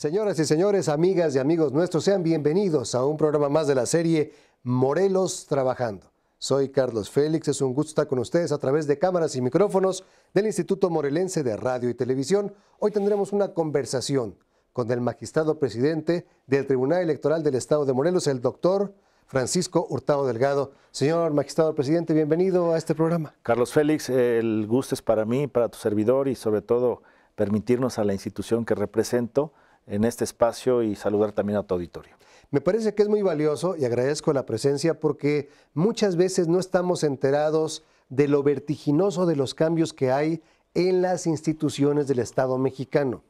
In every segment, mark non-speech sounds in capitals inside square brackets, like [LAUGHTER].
Señoras y señores, amigas y amigos nuestros, sean bienvenidos a un programa más de la serie Morelos Trabajando. Soy Carlos Félix, es un gusto estar con ustedes a través de cámaras y micrófonos del Instituto Morelense de Radio y Televisión. Hoy tendremos una conversación con el magistrado presidente del Tribunal Electoral del Estado de Morelos, el doctor Francisco Hurtado Delgado. Señor magistrado presidente, bienvenido a este programa. Carlos Félix, el gusto es para mí, para tu servidor y sobre todo permitirnos a la institución que represento en este espacio y saludar también a tu auditorio. Me parece que es muy valioso y agradezco la presencia porque muchas veces no estamos enterados de lo vertiginoso de los cambios que hay en las instituciones del Estado mexicano.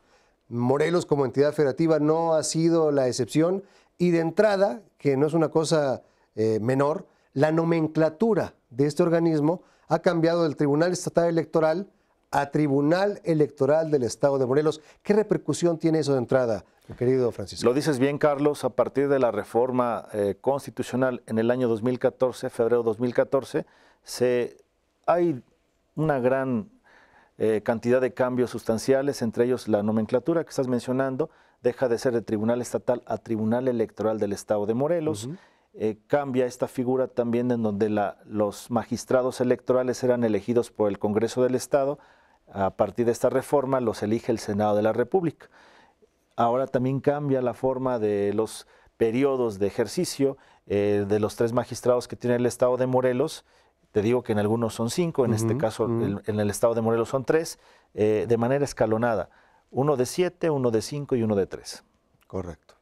Morelos como entidad federativa no ha sido la excepción y de entrada, que no es una cosa eh, menor, la nomenclatura de este organismo ha cambiado del Tribunal Estatal Electoral a Tribunal Electoral del Estado de Morelos. ¿Qué repercusión tiene eso de entrada, querido Francisco? Lo dices bien, Carlos, a partir de la reforma eh, constitucional en el año 2014, febrero 2014, se, hay una gran eh, cantidad de cambios sustanciales, entre ellos la nomenclatura que estás mencionando, deja de ser de Tribunal Estatal a Tribunal Electoral del Estado de Morelos. Eh, cambia esta figura también en donde la, los magistrados electorales eran elegidos por el Congreso del Estado a partir de esta reforma los elige el Senado de la República. Ahora también cambia la forma de los periodos de ejercicio eh, de los tres magistrados que tiene el Estado de Morelos. Te digo que en algunos son cinco, en este caso en el Estado de Morelos son tres, eh, de manera escalonada. Uno de siete, uno de cinco y uno de tres. Correcto.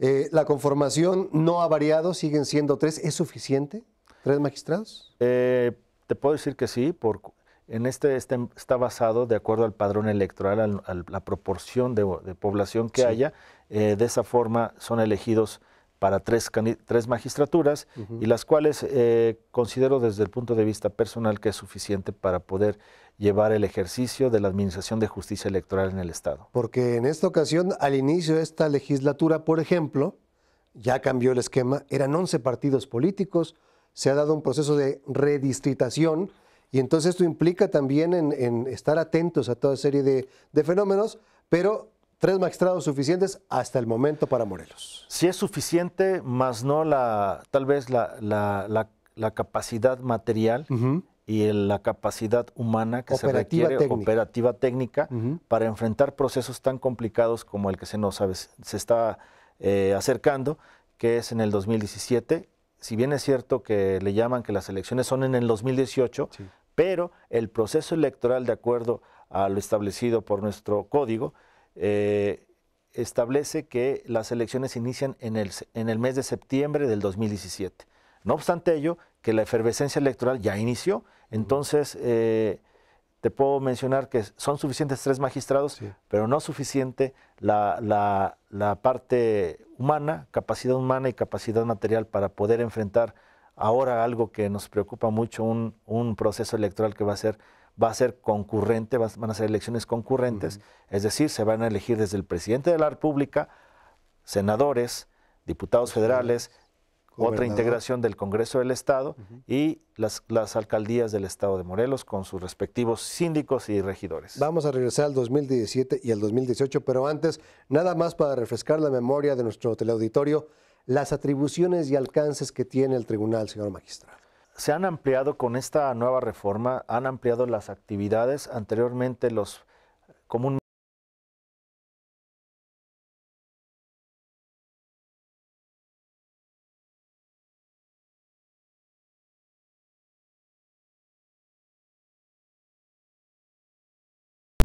Eh, ¿La conformación no ha variado? ¿Siguen siendo tres? ¿Es suficiente? ¿Tres magistrados? te puedo decir que sí, por en este, este, está basado de acuerdo al padrón electoral, a la proporción de, población que haya. Eh, de esa forma son elegidos para tres, tres magistraturas y las cuales eh, considero desde el punto de vista personal que es suficiente para poder llevar el ejercicio de la Administración de Justicia Electoral en el Estado. Porque en esta ocasión, al inicio de esta legislatura, por ejemplo, ya cambió el esquema, eran 11 partidos políticos, se ha dado un proceso de redistritación y entonces esto implica también en, estar atentos a toda serie de, fenómenos, pero tres magistrados suficientes hasta el momento para Morelos. Sí es suficiente, más no la, tal vez la, capacidad material y la capacidad humana que se requiere, técnica. operativa técnica, para enfrentar procesos tan complicados como el que se nos se está eh, acercando, que es en el 2017 si bien es cierto que le llaman que las elecciones son en el 2018, pero el proceso electoral, de acuerdo a lo establecido por nuestro código, eh, establece que las elecciones inician en el, en el mes de septiembre del 2017. No obstante ello, que la efervescencia electoral ya inició, entonces... Eh, te puedo mencionar que son suficientes tres magistrados, pero no suficiente la, la, parte humana, capacidad humana y capacidad material para poder enfrentar ahora algo que nos preocupa mucho, un, un proceso electoral que va a ser, va a ser concurrente, van a ser elecciones concurrentes, es decir, se van a elegir desde el presidente de la República, senadores, diputados federales, otra integración del Congreso del Estado y las, las, alcaldías del Estado de Morelos con sus respectivos síndicos y regidores. Vamos a regresar al 2017 y al 2018, pero antes, nada más para refrescar la memoria de nuestro teleauditorio, las atribuciones y alcances que tiene el tribunal, señor magistrado. Se han ampliado con esta nueva reforma, han ampliado las actividades, anteriormente los comunes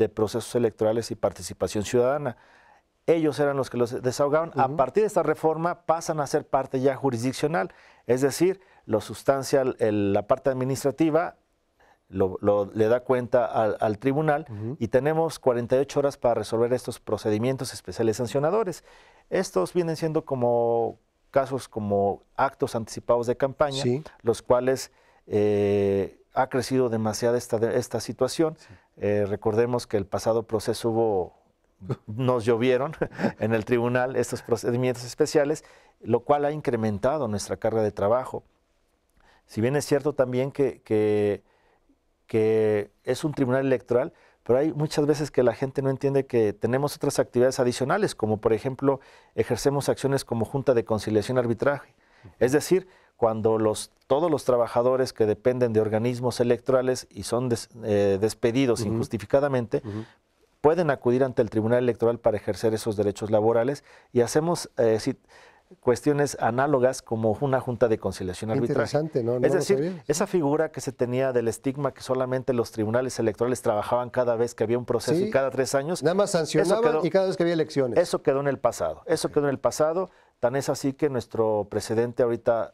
de procesos electorales y participación ciudadana. Ellos eran los que los desahogaban. A partir de esta reforma pasan a ser parte ya jurisdiccional, es decir, lo sustancia la parte administrativa, lo, le da cuenta al, tribunal y tenemos 48 horas para resolver estos procedimientos especiales sancionadores. Estos vienen siendo como casos como actos anticipados de campaña, los cuales eh, ha crecido demasiado esta, esta situación. Eh, recordemos que el pasado proceso hubo, [LAUGHS] nos llovieron en el tribunal estos procedimientos especiales, lo cual ha incrementado nuestra carga de trabajo. Si bien es cierto también que, que es un tribunal electoral, pero hay muchas veces que la gente no entiende que tenemos otras actividades adicionales, como por ejemplo ejercemos acciones como Junta de Conciliación Arbitraje. Es decir, cuando los, todos los trabajadores que dependen de organismos electorales y son eh, despedidos injustificadamente, pueden acudir ante el Tribunal Electoral para ejercer esos derechos laborales y hacemos eh, cuestiones análogas como una junta de conciliación arbitral. Interesante, ¿no? es decir, esa figura que se tenía del estigma que solamente los tribunales electorales trabajaban cada vez que había un proceso y cada tres años. Nada más sancionaban y cada vez que había elecciones. Eso quedó en el pasado, eso quedó en el pasado. Tan es así que nuestro presidente ahorita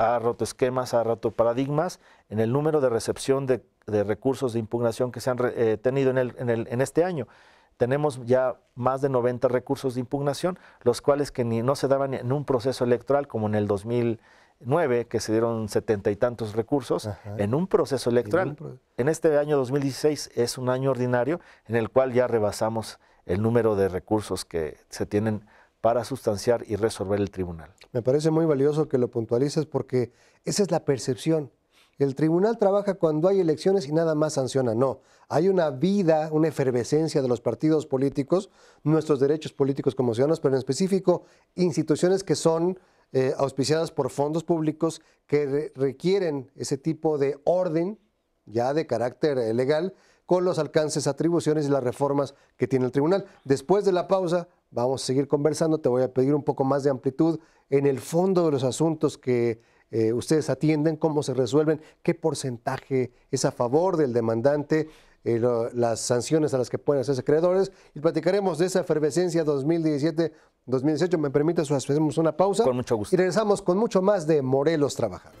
ha roto esquemas, ha roto paradigmas en el número de recepción de, recursos de impugnación que se han eh, tenido en, el, el, en, este año. Tenemos ya más de 90 recursos de impugnación, los cuales que ni, no se daban en un proceso electoral como en el 2009, que se dieron setenta y tantos recursos, en un proceso electoral. en este año 2016 es un año ordinario en el cual ya rebasamos el número de recursos que se tienen para sustanciar y resolver el tribunal. Me parece muy valioso que lo puntualices porque esa es la percepción. El tribunal trabaja cuando hay elecciones y nada más sanciona. No, hay una vida, una efervescencia de los partidos políticos, nuestros derechos políticos como ciudadanos, pero en específico instituciones que son eh, auspiciadas por fondos públicos que requieren ese tipo de orden ya de carácter eh, legal con los alcances, atribuciones y las reformas que tiene el tribunal. Después de la pausa vamos a seguir conversando, te voy a pedir un poco más de amplitud en el fondo de los asuntos que eh, ustedes atienden, cómo se resuelven, qué porcentaje es a favor del demandante. Eh, las sanciones a las que pueden hacerse acreedores y platicaremos de esa efervescencia 2017-2018. ¿Me permite, hacemos una pausa? Con mucho gusto. Y regresamos con mucho más de Morelos Trabajar.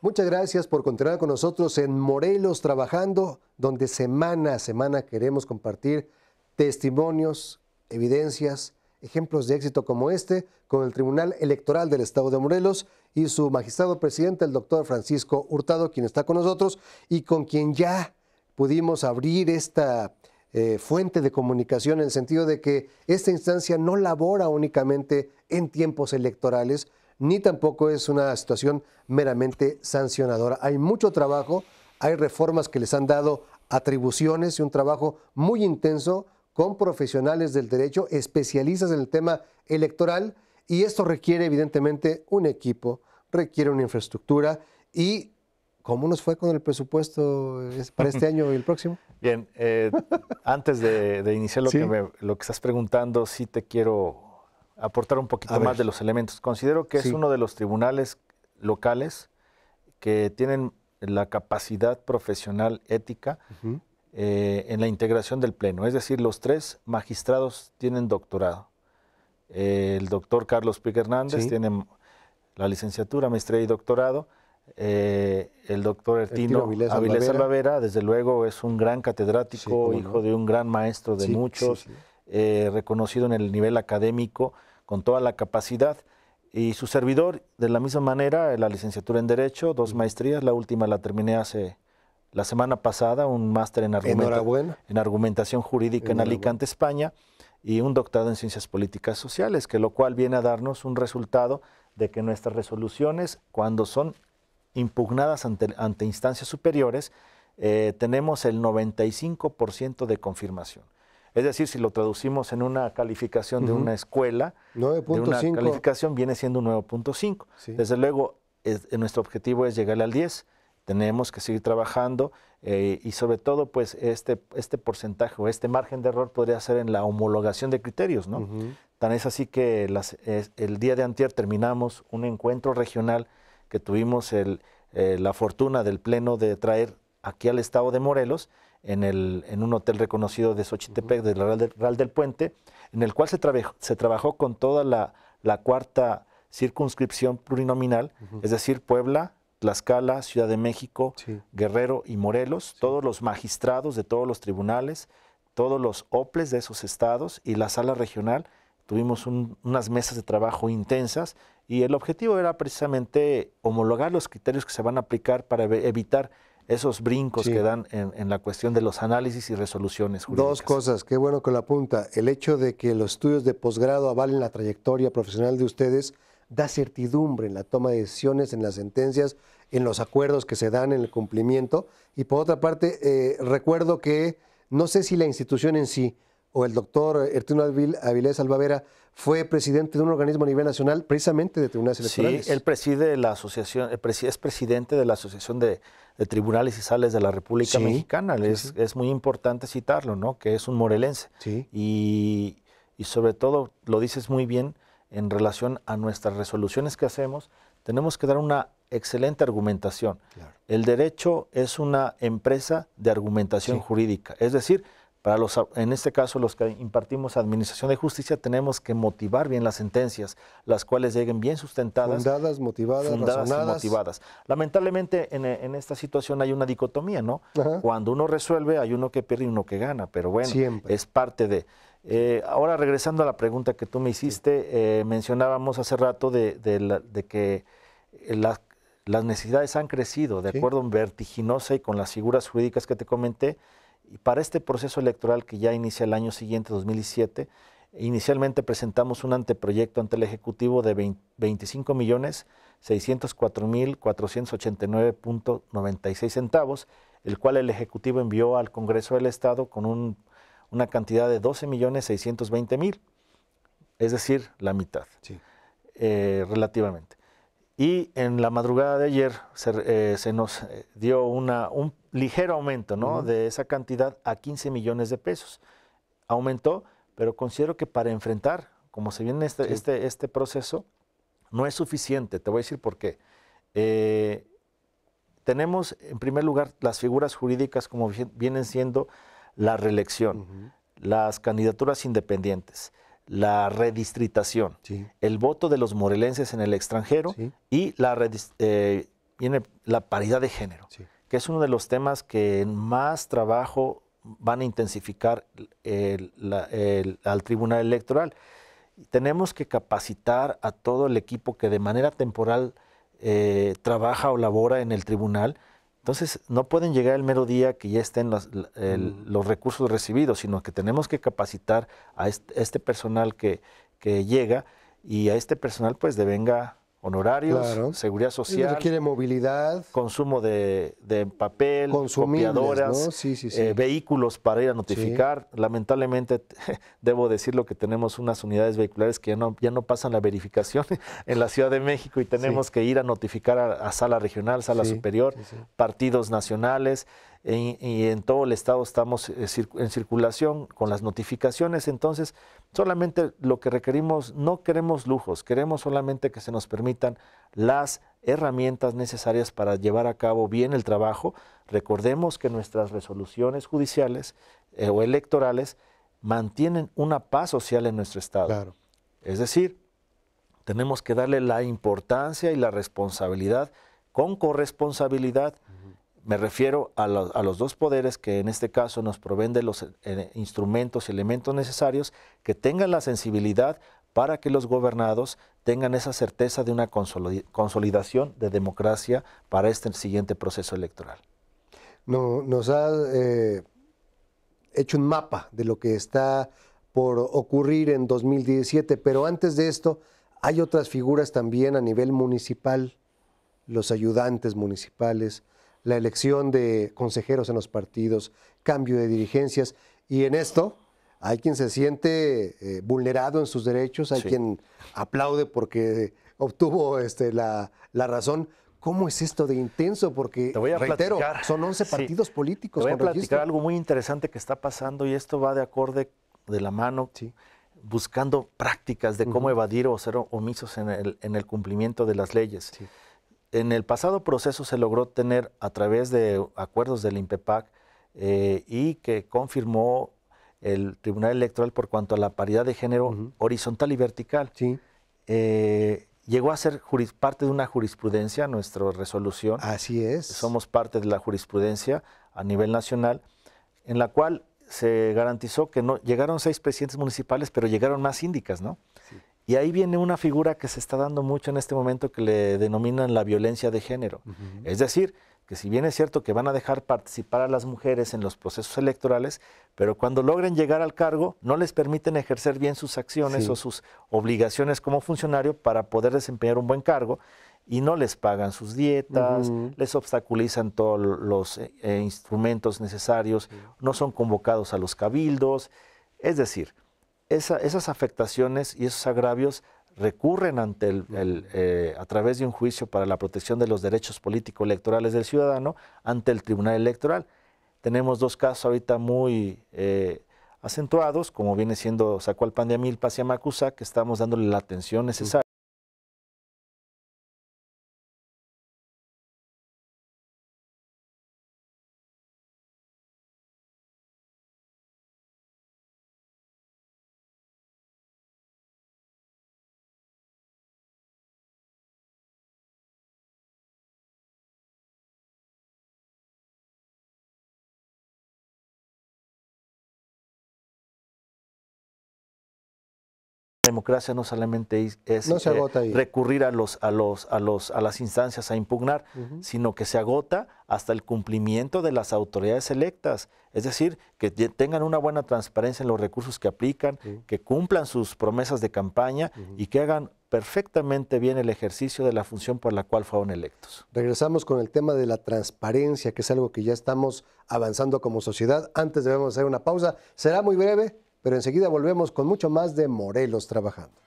Muchas gracias por continuar con nosotros en Morelos trabajando, donde semana a semana queremos compartir testimonios, evidencias, ejemplos de éxito como este con el Tribunal Electoral del Estado de Morelos y su magistrado presidente, el doctor Francisco Hurtado, quien está con nosotros y con quien ya pudimos abrir esta eh, fuente de comunicación en el sentido de que esta instancia no labora únicamente en tiempos electorales, ni tampoco es una situación meramente sancionadora. Hay mucho trabajo, hay reformas que les han dado atribuciones y un trabajo muy intenso con profesionales del derecho, especialistas en el tema electoral, y esto requiere evidentemente un equipo, requiere una infraestructura y ¿Cómo nos fue con el presupuesto eh, para este año y el próximo? Bien, eh, antes de, iniciar lo, que lo que estás preguntando, sí te quiero aportar un poquito más de los elementos. Considero que es uno de los tribunales locales que tienen la capacidad profesional ética eh, en la integración del Pleno. Es decir, los tres magistrados tienen doctorado. el doctor Carlos Pique Hernández tiene la licenciatura, maestría y doctorado. Eh, el doctor Ertino, Avilés Albavera, desde luego, es un gran catedrático, hijo de un gran maestro de muchos, eh, reconocido en el nivel académico con toda la capacidad. Y su servidor, de la misma manera, la licenciatura en Derecho, dos maestrías, la última la terminé hace la semana pasada, un máster en, en argumentación jurídica en Alicante, España, y un doctorado en ciencias políticas sociales, que lo cual viene a darnos un resultado de que nuestras resoluciones, cuando son impugnadas ante, instancias superiores, eh, tenemos el 95% de confirmación. Es decir, si lo traducimos en una calificación de una escuela, una calificación viene siendo un 9.5. Desde luego, eh, nuestro objetivo es llegarle al 10. Tenemos que seguir trabajando eh, y sobre todo, pues este, este, porcentaje o este margen de error podría ser en la homologación de criterios, ¿no? Tan es así que el día de antier terminamos un encuentro regional que tuvimos eh, la fortuna del pleno de traer aquí al estado de Morelos en, un hotel reconocido de Xochitepec, del Real del, Real del Puente, en el cual se, se trabajó con toda la, cuarta circunscripción plurinominal, es decir, Puebla, Tlaxcala, Ciudad de México, Guerrero y Morelos, todos los magistrados de todos los tribunales, todos los OPLES de esos estados y la sala regional. Tuvimos unas mesas de trabajo intensas y el objetivo era precisamente homologar los criterios que se van a aplicar para evitar esos brincos que dan en, la cuestión de los análisis y resoluciones jurídicas. Dos cosas, qué bueno con la apunta. El hecho de que los estudios de posgrado avalen la trayectoria profesional de ustedes da certidumbre en la toma de decisiones, en las sentencias, en los acuerdos que se dan, en el cumplimiento. Y por otra parte, eh, recuerdo que no sé si la institución en sí o el doctor Ertino Avilés Albavera, fue presidente de un organismo a nivel nacional, precisamente de tribunales electorales. Sí, él preside la asociación, eh, es presidente de la Asociación de, Tribunales y Sales de la República Mexicana. Es, es, muy importante citarlo, ¿no? Que es un morelense. Sí. Y, sobre todo, lo dices muy bien, en relación a nuestras resoluciones que hacemos, tenemos que dar una excelente argumentación. El derecho es una empresa de argumentación jurídica. Es decir, para los, en este caso, los que impartimos administración de justicia, tenemos que motivar bien las sentencias, las cuales lleguen bien sustentadas. Fundadas, motivadas, motivadas. Lamentablemente, en, esta situación hay una dicotomía, ¿no? Cuando uno resuelve, hay uno que pierde y uno que gana, pero bueno, es parte de. Eh, ahora, regresando a la pregunta que tú me hiciste, eh, mencionábamos hace rato de, que eh, las necesidades han crecido, de acuerdo vertiginosa y con las figuras jurídicas que te comenté y para este proceso electoral que ya inicia el año siguiente, 2007, inicialmente presentamos un anteproyecto ante el Ejecutivo de 25 millones 604 mil 489.96 centavos, el cual el Ejecutivo envió al Congreso del Estado con una cantidad de 12 millones 620 mil, es decir, la mitad, eh, relativamente. Y en la madrugada de ayer se, eh, nos eh, dio un ligero aumento de esa cantidad a 15 millones de pesos. Aumentó, pero considero que para enfrentar, como se viene este, este, este, proceso, no es suficiente. Te voy a decir por qué. Eh, tenemos, en primer lugar, las figuras jurídicas como vienen siendo la reelección, las candidaturas independientes la redistritación, el voto de los morelenses en el extranjero y la, eh, la paridad de género, que es uno de los temas que más trabajo van a intensificar al Tribunal Electoral. Tenemos que capacitar a todo el equipo que de manera temporal eh, trabaja o labora en el tribunal entonces, no pueden llegar el mero día que ya estén los, recursos recibidos, sino que tenemos que capacitar a este, personal que, llega y a este personal pues venga honorarios, seguridad social. movilidad. Consumo de, papel, copiadoras, eh, vehículos para ir a notificar. Lamentablemente, [LAUGHS] debo decirlo que tenemos unas unidades vehiculares que ya no, ya no pasan la verificación [LAUGHS] en la Ciudad de México y tenemos que ir a notificar a sala regional, sala superior, partidos nacionales y, en todo el estado estamos eh, en circulación con las notificaciones. Entonces, solamente lo que requerimos, no queremos lujos, queremos solamente que se nos permitan las herramientas necesarias para llevar a cabo bien el trabajo. Recordemos que nuestras resoluciones judiciales eh, o electorales mantienen una paz social en nuestro Estado. Claro. Es decir, tenemos que darle la importancia y la responsabilidad con corresponsabilidad me refiero a, los dos poderes que en este caso nos proveen de los eh, instrumentos y elementos necesarios que tengan la sensibilidad para que los gobernados tengan esa certeza de una consolidación de democracia para este siguiente proceso electoral. No, nos ha eh, hecho un mapa de lo que está por ocurrir en 2017, pero antes de esto hay otras figuras también a nivel municipal, los ayudantes municipales, la elección de consejeros en los partidos, cambio de dirigencias. Y en esto hay quien se siente eh, vulnerado en sus derechos, hay quien aplaude porque obtuvo este, la, razón. ¿Cómo es esto de intenso? Porque, voy a reitero, son 11 partidos políticos. algo muy interesante que está pasando y esto va de acorde de la mano, buscando prácticas de cómo evadir o ser omisos en el, en el cumplimiento de las leyes en el pasado proceso se logró tener a través de acuerdos del INPEPAC eh, y que confirmó el Tribunal Electoral por cuanto a la paridad de género horizontal y vertical. Sí. Eh, llegó a ser parte de una jurisprudencia nuestra resolución. Así es. Somos parte de la jurisprudencia a nivel nacional, en la cual se garantizó que no llegaron seis presidentes municipales, pero llegaron más síndicas, ¿no? Y ahí viene una figura que se está dando mucho en este momento que le denominan la violencia de género. Es decir, que si bien es cierto que van a dejar participar a las mujeres en los procesos electorales, pero cuando logren llegar al cargo no les permiten ejercer bien sus acciones o sus obligaciones como funcionario para poder desempeñar un buen cargo y no les pagan sus dietas, les obstaculizan todos los eh, eh, instrumentos necesarios, no son convocados a los cabildos, es decir, esas afectaciones y esos agravios recurren ante el, eh, a través de un juicio para la protección de los derechos políticos electorales del ciudadano ante el Tribunal Electoral. Tenemos dos casos ahorita muy eh, acentuados, como viene siendo sacó de Amilpas y que estamos dándole la atención necesaria. democracia no solamente es, eh, recurrir a los, a los, a los, a las instancias a impugnar, sino que se agota hasta el cumplimiento de las autoridades electas. Es decir, que tengan una buena transparencia en los recursos que aplican, que cumplan sus promesas de campaña y que hagan perfectamente bien el ejercicio de la función por la cual fueron electos. Regresamos con el tema de la transparencia, que es algo que ya estamos avanzando como sociedad. Antes debemos hacer una pausa. Será muy breve pero enseguida volvemos con mucho más de Morelos trabajando.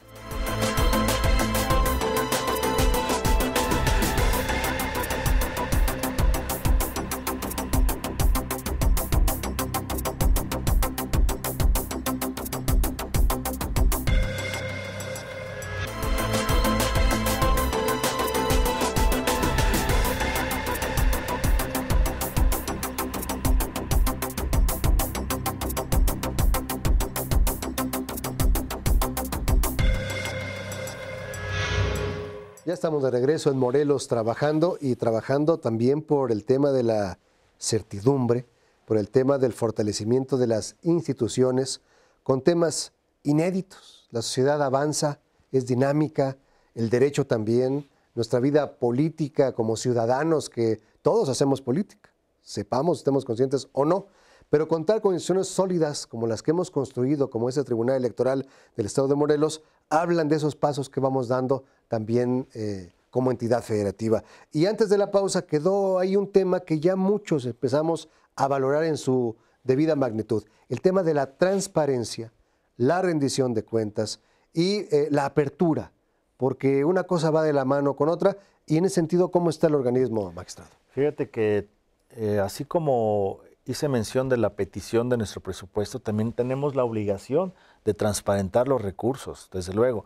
eso en Morelos trabajando y trabajando también por el tema de la certidumbre, por el tema del fortalecimiento de las instituciones, con temas inéditos. La sociedad avanza, es dinámica, el derecho también, nuestra vida política como ciudadanos, que todos hacemos política, sepamos, estemos conscientes o no, pero contar con instituciones sólidas como las que hemos construido, como ese Tribunal Electoral del Estado de Morelos, hablan de esos pasos que vamos dando también eh, como entidad federativa. Y antes de la pausa quedó ahí un tema que ya muchos empezamos a valorar en su debida magnitud, el tema de la transparencia, la rendición de cuentas y eh, la apertura, porque una cosa va de la mano con otra y en ese sentido, ¿cómo está el organismo, magistrado? Fíjate que eh, así como hice mención de la petición de nuestro presupuesto, también tenemos la obligación de transparentar los recursos, desde luego.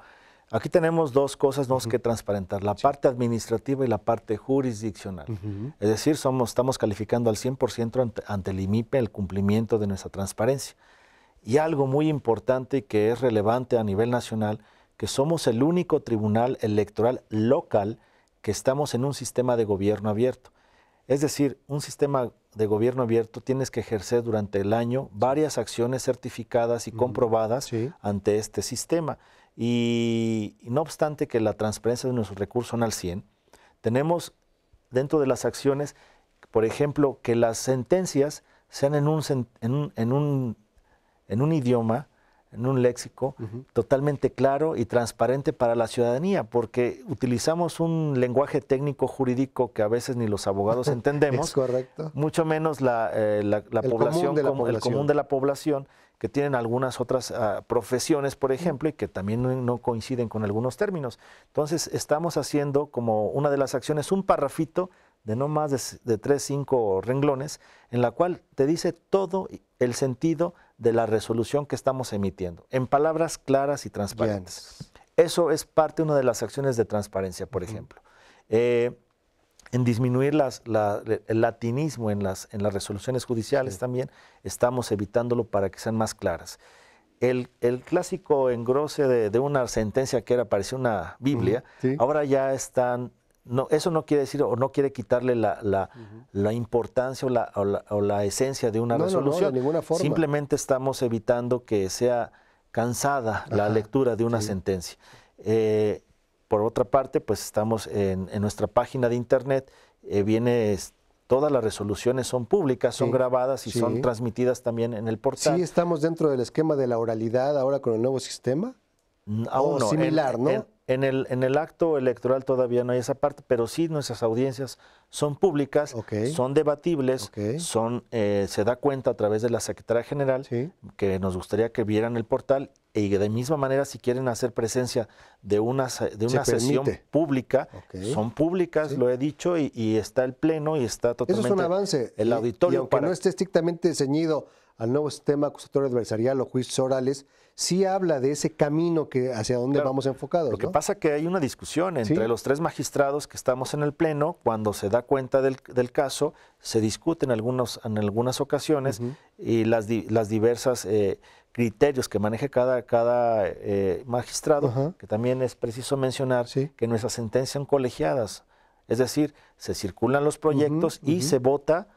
Aquí tenemos dos cosas ¿no? que transparentar, la parte administrativa y la parte jurisdiccional. Es decir, somos, estamos calificando al 100% ante, ante, el IMIPE el cumplimiento de nuestra transparencia. Y algo muy importante y que es relevante a nivel nacional, que somos el único tribunal electoral local que estamos en un sistema de gobierno abierto. Es decir, un sistema de gobierno abierto tienes que ejercer durante el año varias acciones certificadas y comprobadas ante este sistema. Y, no obstante que la transparencia de nuestros recursos son al 100, tenemos dentro de las acciones, por ejemplo, que las sentencias sean en un, en un idioma en un léxico totalmente claro y transparente para la ciudadanía, porque utilizamos un lenguaje técnico jurídico que a veces ni los abogados [LAUGHS] entendemos, mucho menos la, eh, población, común el común de la población que tienen algunas otras ah, profesiones, por ejemplo, y que también no, coinciden con algunos términos. Entonces, estamos haciendo como una de las acciones un parrafito de no más de, de tres, cinco renglones, en la cual te dice todo el sentido de la resolución que estamos emitiendo, en palabras claras y transparentes. Eso es parte de una de las acciones de transparencia, por ejemplo. Eh, en disminuir el latinismo en las, en las resoluciones judiciales también, estamos evitándolo para que sean más claras. El, el clásico engrose de, una sentencia que era parecía una Biblia, ahora ya están no, eso no quiere decir o no quiere quitarle la, la, la importancia o la, o, la, esencia de una resolución. de ninguna forma. Simplemente estamos evitando que sea cansada la lectura de una sentencia. Eh, por otra parte, pues estamos en, nuestra página de internet, eh, viene todas las resoluciones son públicas, son grabadas y son transmitidas también en el portal. Sí, estamos dentro del esquema de la oralidad ahora con el nuevo sistema. Aún similar, ¿no? En el, en el acto electoral todavía no hay esa parte, pero sí nuestras audiencias son públicas, son debatibles, son, eh, se da cuenta a través de la Secretaría General que nos gustaría que vieran el portal y de misma manera si quieren hacer presencia de una, de una sesión pública, son públicas, lo he dicho, y, está el pleno y está totalmente Eso es un avance. el auditorio. Y, aunque no esté estrictamente ceñido al nuevo sistema acusatorio adversarial o juicios orales, sí habla de ese camino que hacia dónde vamos enfocados. Lo que pasa es que hay una discusión entre los tres magistrados que estamos en el Pleno, cuando se da cuenta del, caso, se discuten en, algunos, en algunas ocasiones y las, las diversas eh, criterios que maneje cada, eh, magistrado, que también es preciso mencionar que nuestras sentencias son colegiadas. Es decir, se circulan los proyectos y se vota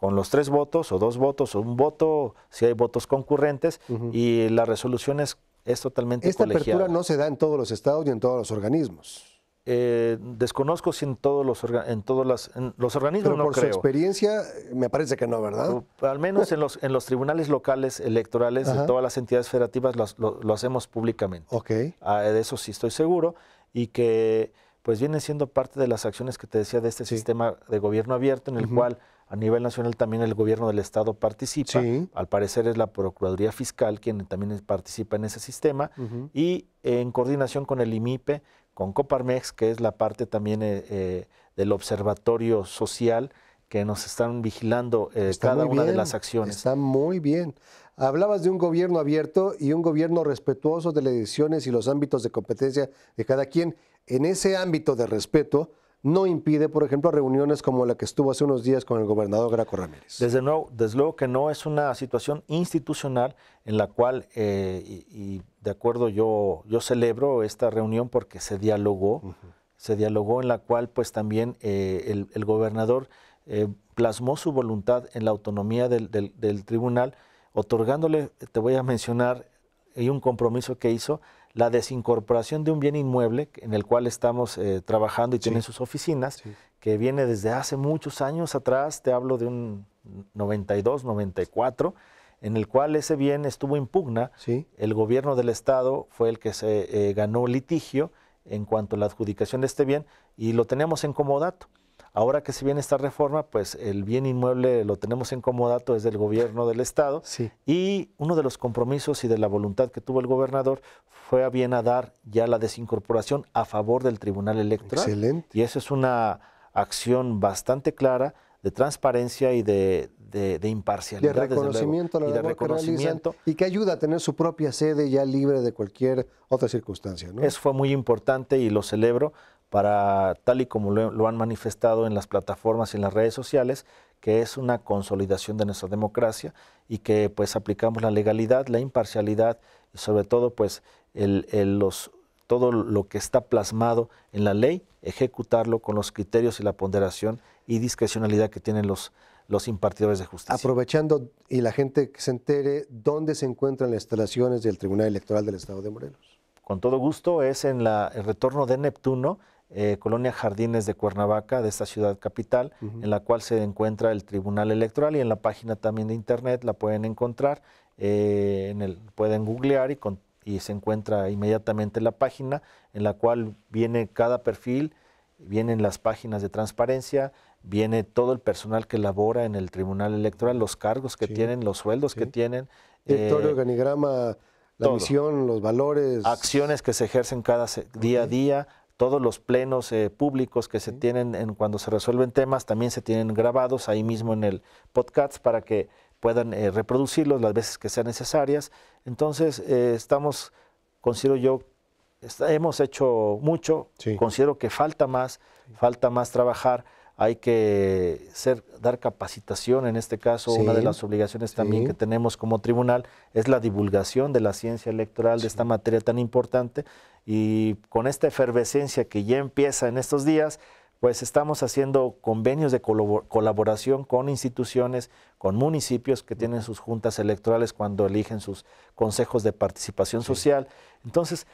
con los tres votos o dos votos o un voto, si hay votos concurrentes, y la resolución es, totalmente Esta apertura no se da en todos los estados ni en todos los organismos. Eh, desconozco si en todos los en todos las, los organismos Pero por su experiencia me parece que no verdad pues, al menos en los en los tribunales locales electorales en de todas las entidades federativas lo, hacemos públicamente Ok. Ah, de eso sí estoy seguro y que pues viene siendo parte de las acciones que te decía de este sistema de gobierno abierto en el cual a nivel nacional también el gobierno del estado participa. Al parecer es la Procuraduría Fiscal quien también participa en ese sistema. Y en coordinación con el IMIPE, con Coparmex, que es la parte también eh, eh, del observatorio social, que nos están vigilando eh, cada una de las acciones. Está muy bien. Hablabas de un gobierno abierto y un gobierno respetuoso de las decisiones y los ámbitos de competencia de cada quien. En ese ámbito de respeto, no impide, por ejemplo, reuniones como la que estuvo hace unos días con el gobernador Graco Ramírez. Desde, luego que no es una situación institucional en la cual, eh, y, de acuerdo, yo, yo celebro esta reunión porque se dialogó, se dialogó en la cual pues también eh, el, gobernador eh, plasmó su voluntad en la autonomía del, tribunal, otorgándole, te voy a mencionar, hay un compromiso que hizo, la desincorporación de un bien inmueble en el cual estamos eh, trabajando y tiene tienen sus oficinas, que viene desde hace muchos años atrás, te hablo de un 92, 94, en el cual ese bien estuvo impugna, el gobierno del estado fue el que se eh, ganó litigio en cuanto a la adjudicación de este bien y lo tenemos en comodato. Ahora que se viene esta reforma, pues el bien inmueble lo tenemos en comodato desde el gobierno del Estado. Y uno de los compromisos y de la voluntad que tuvo el gobernador fue a bien a dar ya la desincorporación a favor del Tribunal Electoral. Excelente. Y eso es una acción bastante clara de transparencia y de, de, imparcialidad. De reconocimiento la y de reconocimiento. y que ayuda a tener su propia sede ya libre de cualquier otra circunstancia. Eso fue muy importante y lo celebro para, tal y como lo, han manifestado en las plataformas y en las redes sociales, que es una consolidación de nuestra democracia y que pues aplicamos la legalidad, la imparcialidad y sobre todo pues todo lo que está plasmado en la ley, ejecutarlo con los criterios y la ponderación y discrecionalidad que tienen los, los impartidores de justicia. Aprovechando y la gente que se entere, ¿dónde se encuentran las instalaciones del Tribunal Electoral del Estado de Morelos? Con todo gusto, es en el retorno de Neptuno, eh, colonia Jardines de Cuernavaca, de esta ciudad capital, en la cual se encuentra el Tribunal Electoral y en la página también de internet la pueden encontrar, eh, en el, pueden googlear y, y se encuentra inmediatamente la página en la cual viene cada perfil, vienen las páginas de transparencia, viene todo el personal que labora en el Tribunal Electoral, los cargos que tienen, los sueldos que tienen. Directorio, el eh, organigrama la misión, los valores. Acciones que se ejercen cada día a día, todos los plenos eh, públicos que se tienen en cuando se resuelven temas también se tienen grabados ahí mismo en el podcast para que puedan eh, reproducirlos las veces que sean necesarias. Entonces, eh, estamos, considero yo, hemos hecho mucho, considero que falta más, falta más trabajar, hay que ser, dar capacitación, en este caso, una de las obligaciones también que tenemos como tribunal es la divulgación de la ciencia electoral, de esta materia tan importante, y con esta efervescencia que ya empieza en estos días, pues estamos haciendo convenios de colaboración con instituciones, con municipios que tienen sus juntas electorales cuando eligen sus consejos de participación social. Entonces,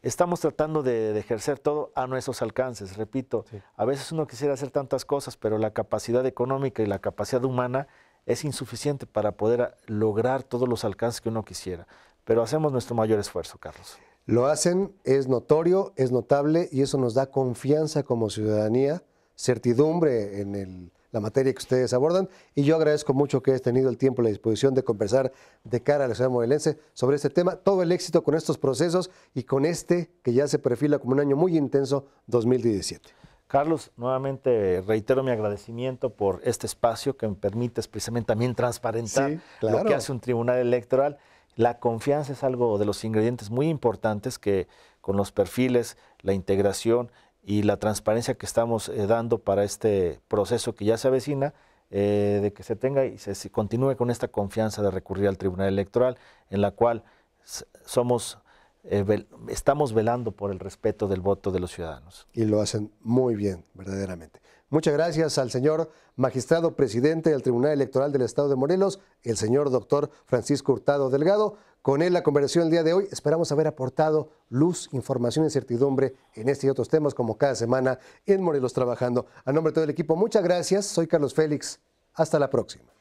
estamos tratando de, ejercer todo a nuestros alcances. Repito, a veces uno quisiera hacer tantas cosas, pero la capacidad económica y la capacidad humana es insuficiente para poder lograr todos los alcances que uno quisiera. Pero hacemos nuestro mayor esfuerzo, Carlos. Lo hacen, es notorio, es notable y eso nos da confianza como ciudadanía, certidumbre en la materia que ustedes abordan. Y yo agradezco mucho que hayas tenido el tiempo y la disposición de conversar de cara a la ciudad modelense sobre este tema. Todo el éxito con estos procesos y con este que ya se perfila como un año muy intenso, 2017. Carlos, nuevamente reitero mi agradecimiento por este espacio que me permite precisamente también transparentar lo que hace un tribunal electoral. La confianza es algo de los ingredientes muy importantes que con los perfiles, la integración y la transparencia que estamos eh, dando para este proceso que ya se avecina, eh, de que se tenga y se, continúe con esta confianza de recurrir al Tribunal Electoral, en la cual somos, eh, estamos velando por el respeto del voto de los ciudadanos. Y lo hacen muy bien, verdaderamente. Muchas gracias al señor magistrado presidente del Tribunal Electoral del Estado de Morelos, el señor doctor Francisco Hurtado Delgado. Con él la conversación el día de hoy. Esperamos haber aportado luz, información y certidumbre en este y otros temas como cada semana en Morelos Trabajando. A nombre de todo el equipo, muchas gracias. Soy Carlos Félix. Hasta la próxima.